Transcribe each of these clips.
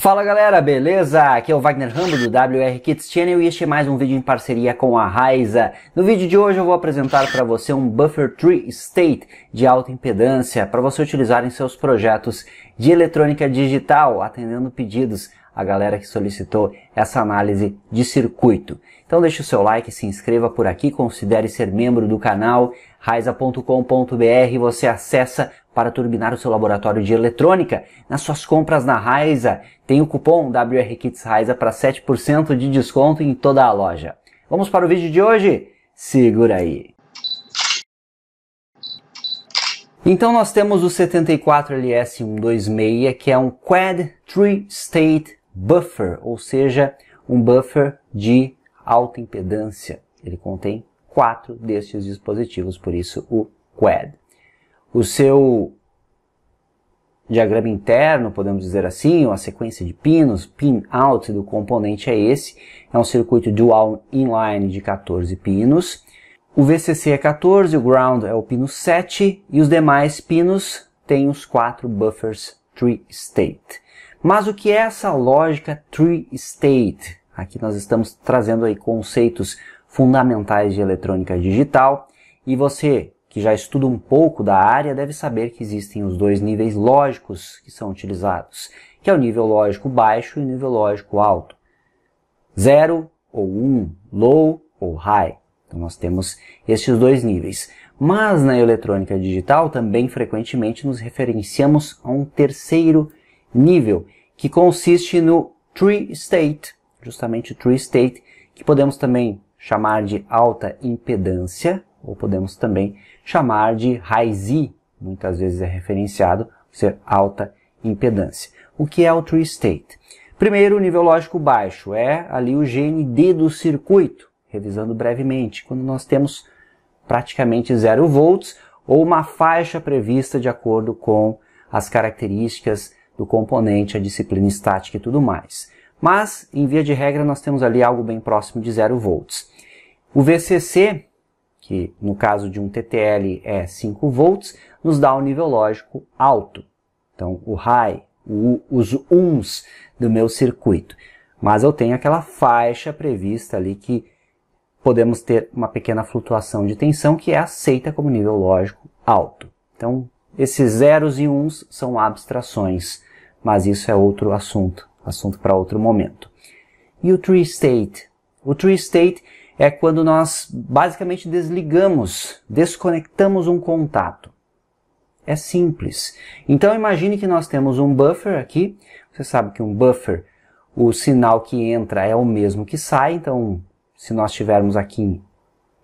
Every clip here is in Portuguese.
Fala galera, beleza? Aqui é o Wagner Rambo do WR Kids Channel e este é mais um vídeo em parceria com a Raiza. No vídeo de hoje eu vou apresentar para você um Buffer Tree State de alta impedância para você utilizar em seus projetos de eletrônica digital, atendendo pedidos a galera que solicitou essa análise de circuito. Então deixe o seu like, se inscreva por aqui, considere ser membro do canal raiza.com.br, você acessa para turbinar o seu laboratório de eletrônica. Nas suas compras na Raiza, tem o cupom wrkitsraiza para 7% de desconto em toda a loja. Vamos para o vídeo de hoje? Segura aí! Então nós temos o 74LS126, que é um Quad 3 State buffer, ou seja, um buffer de alta impedância. Ele contém quatro destes dispositivos, por isso o quad. O seu diagrama interno, podemos dizer assim, ou a sequência de pinos, pin out do componente é esse, é um circuito dual inline de 14 pinos. O VCC é 14, o ground é o pino 7 e os demais pinos têm os quatro buffers 3 state. Mas o que é essa lógica Tree State? Aqui nós estamos trazendo aí conceitos fundamentais de eletrônica digital e você que já estuda um pouco da área deve saber que existem os dois níveis lógicos que são utilizados, que é o nível lógico baixo e o nível lógico alto. Zero ou um, low ou high. Então nós temos estes dois níveis. Mas na eletrônica digital também frequentemente nos referenciamos a um terceiro nível, que consiste no tree state, justamente tree state, que podemos também chamar de alta impedância, ou podemos também chamar de high Z, muitas vezes é referenciado ser alta impedância. O que é o tree state? Primeiro, o nível lógico baixo, é ali o GND do circuito, revisando brevemente, quando nós temos praticamente 0 volts ou uma faixa prevista de acordo com as características do componente, a disciplina estática e tudo mais. Mas, em via de regra, nós temos ali algo bem próximo de 0 volts. O VCC, que no caso de um TTL é 5 volts, nos dá um nível lógico alto. Então, o high, o, os uns do meu circuito. Mas eu tenho aquela faixa prevista ali que podemos ter uma pequena flutuação de tensão que é aceita como nível lógico alto. Então, esses zeros e uns são abstrações mas isso é outro assunto, assunto para outro momento. E o tree state? O tree state é quando nós basicamente desligamos, desconectamos um contato. É simples. Então imagine que nós temos um buffer aqui. Você sabe que um buffer, o sinal que entra é o mesmo que sai. Então, se nós tivermos aqui em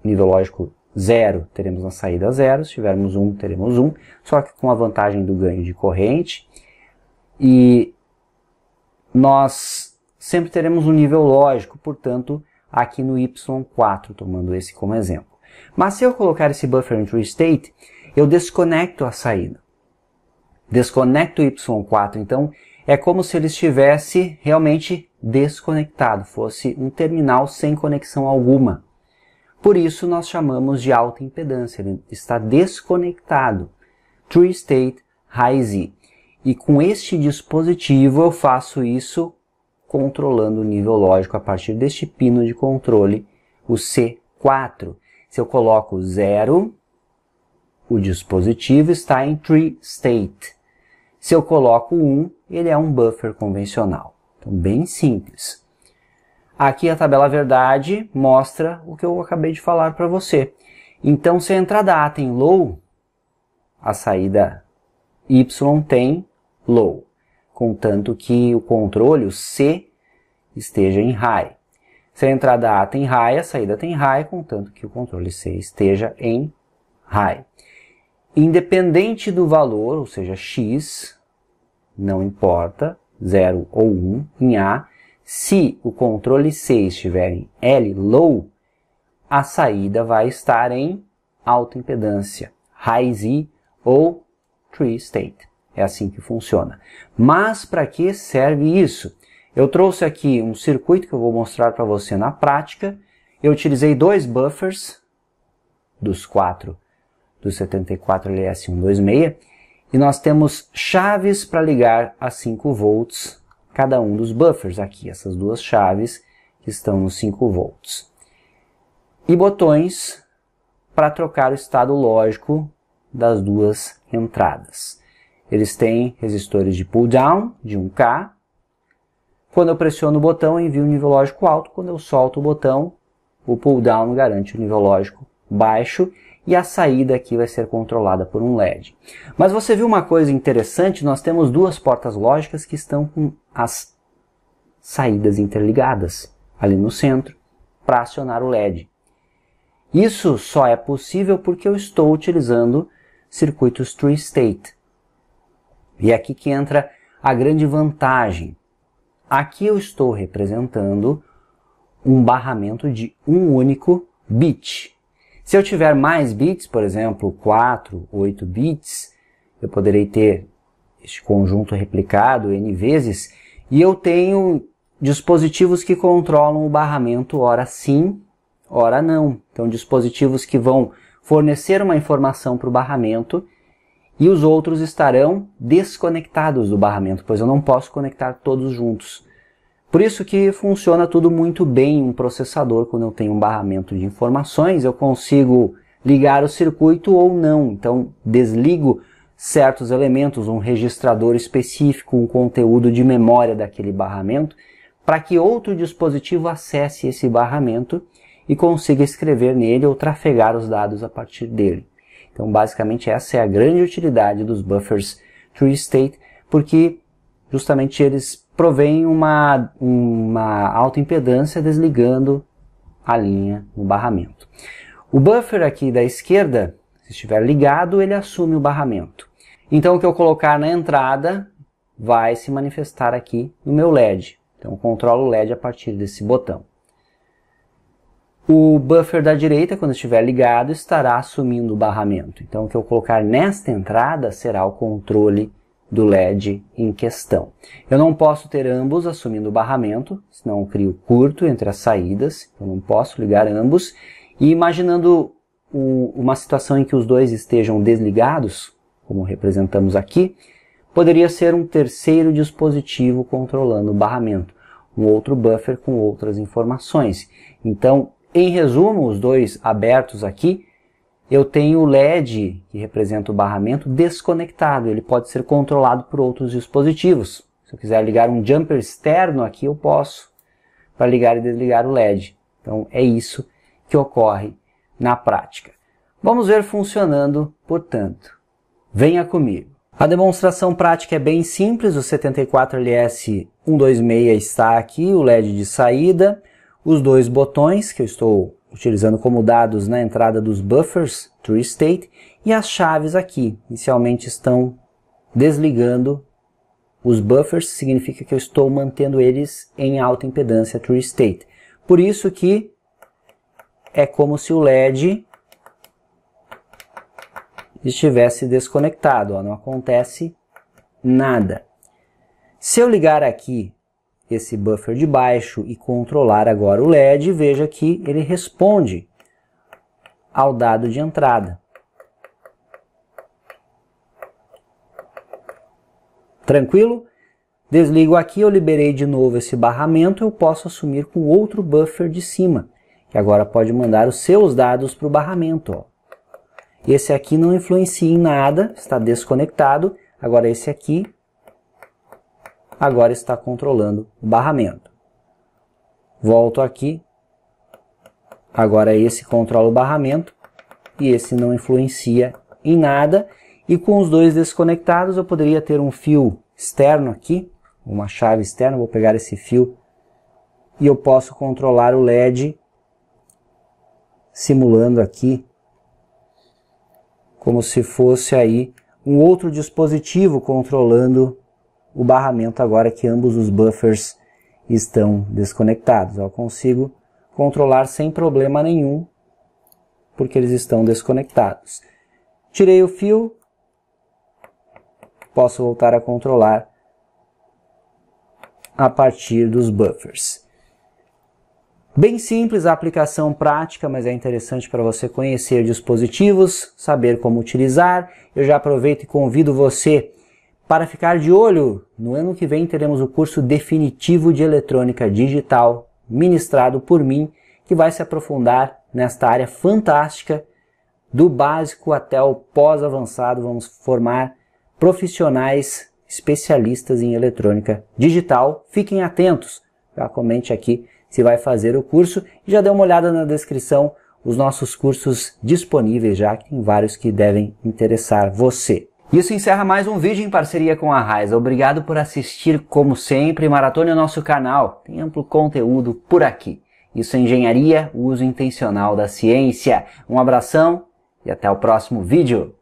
nível lógico zero, teremos na saída zero. Se tivermos um, teremos Um, só que com a vantagem do ganho de corrente. E nós sempre teremos um nível lógico, portanto, aqui no Y4, tomando esse como exemplo. Mas se eu colocar esse buffer em true state, eu desconecto a saída. Desconecto o Y4, então é como se ele estivesse realmente desconectado, fosse um terminal sem conexão alguma. Por isso nós chamamos de alta impedância, ele está desconectado. True state high Z. E com este dispositivo eu faço isso controlando o nível lógico a partir deste pino de controle, o C4. Se eu coloco 0, o dispositivo está em tree state. Se eu coloco 1, um, ele é um buffer convencional. Então, bem simples. Aqui a tabela verdade mostra o que eu acabei de falar para você. Então, se a entrada A tem low, a saída Y tem low, contanto que o controle, o C, esteja em high. Se a entrada A tem high, a saída tem high, contanto que o controle C esteja em high. Independente do valor, ou seja, x, não importa, 0 ou 1 em A, se o controle C estiver em L, low, a saída vai estar em alta impedância, high Z ou tree state. É assim que funciona. Mas para que serve isso? Eu trouxe aqui um circuito que eu vou mostrar para você na prática. Eu utilizei dois buffers dos quatro do 74LS126 e nós temos chaves para ligar a 5 volts cada um dos buffers aqui, essas duas chaves que estão nos 5 volts. E botões para trocar o estado lógico das duas entradas. Eles têm resistores de pull down de 1K. Quando eu pressiono o botão, envio um nível lógico alto. Quando eu solto o botão, o pull down garante o um nível lógico baixo e a saída aqui vai ser controlada por um LED. Mas você viu uma coisa interessante? Nós temos duas portas lógicas que estão com as saídas interligadas ali no centro para acionar o LED. Isso só é possível porque eu estou utilizando circuitos three state e é aqui que entra a grande vantagem. Aqui eu estou representando um barramento de um único bit. Se eu tiver mais bits, por exemplo, 4, 8 bits, eu poderei ter este conjunto replicado n vezes, e eu tenho dispositivos que controlam o barramento ora sim, ora não. Então, dispositivos que vão fornecer uma informação para o barramento e os outros estarão desconectados do barramento, pois eu não posso conectar todos juntos. Por isso que funciona tudo muito bem um processador quando eu tenho um barramento de informações, eu consigo ligar o circuito ou não. Então desligo certos elementos, um registrador específico, um conteúdo de memória daquele barramento, para que outro dispositivo acesse esse barramento e consiga escrever nele ou trafegar os dados a partir dele. Então, basicamente, essa é a grande utilidade dos buffers True State, porque justamente eles provêm uma, uma impedância desligando a linha no barramento. O buffer aqui da esquerda, se estiver ligado, ele assume o barramento. Então, o que eu colocar na entrada vai se manifestar aqui no meu LED. Então, eu controlo o LED a partir desse botão o buffer da direita, quando estiver ligado, estará assumindo o barramento. Então, o que eu colocar nesta entrada será o controle do LED em questão. Eu não posso ter ambos assumindo o barramento, senão eu crio curto entre as saídas, eu não posso ligar ambos. E imaginando o, uma situação em que os dois estejam desligados, como representamos aqui, poderia ser um terceiro dispositivo controlando o barramento, um outro buffer com outras informações. Então, em resumo, os dois abertos aqui, eu tenho o LED, que representa o barramento, desconectado. Ele pode ser controlado por outros dispositivos. Se eu quiser ligar um jumper externo aqui, eu posso, para ligar e desligar o LED. Então é isso que ocorre na prática. Vamos ver funcionando, portanto. Venha comigo. A demonstração prática é bem simples, o 74LS126 está aqui, o LED de saída, os dois botões que eu estou utilizando como dados na entrada dos buffers true state e as chaves aqui inicialmente estão desligando os buffers significa que eu estou mantendo eles em alta impedância true state por isso que é como se o LED estivesse desconectado ó, não acontece nada se eu ligar aqui esse buffer de baixo e controlar agora o LED, veja que ele responde ao dado de entrada. Tranquilo? Desligo aqui, eu liberei de novo esse barramento, eu posso assumir com outro buffer de cima, que agora pode mandar os seus dados para o barramento. Ó. Esse aqui não influencia em nada, está desconectado, agora esse aqui agora está controlando o barramento. Volto aqui, agora é esse controla o barramento e esse não influencia em nada. E com os dois desconectados eu poderia ter um fio externo aqui, uma chave externa, vou pegar esse fio e eu posso controlar o LED simulando aqui como se fosse aí um outro dispositivo controlando o barramento agora que ambos os buffers estão desconectados. Eu consigo controlar sem problema nenhum, porque eles estão desconectados. Tirei o fio, posso voltar a controlar a partir dos buffers. Bem simples a aplicação prática, mas é interessante para você conhecer dispositivos, saber como utilizar. Eu já aproveito e convido você para ficar de olho, no ano que vem teremos o curso definitivo de eletrônica digital, ministrado por mim, que vai se aprofundar nesta área fantástica, do básico até o pós-avançado. Vamos formar profissionais especialistas em eletrônica digital. Fiquem atentos, já comente aqui se vai fazer o curso e já dê uma olhada na descrição os nossos cursos disponíveis já, que tem vários que devem interessar você. Isso encerra mais um vídeo em parceria com a Raiza. Obrigado por assistir, como sempre, maratone é o nosso canal. Tem amplo conteúdo por aqui. Isso é engenharia, uso intencional da ciência. Um abração e até o próximo vídeo.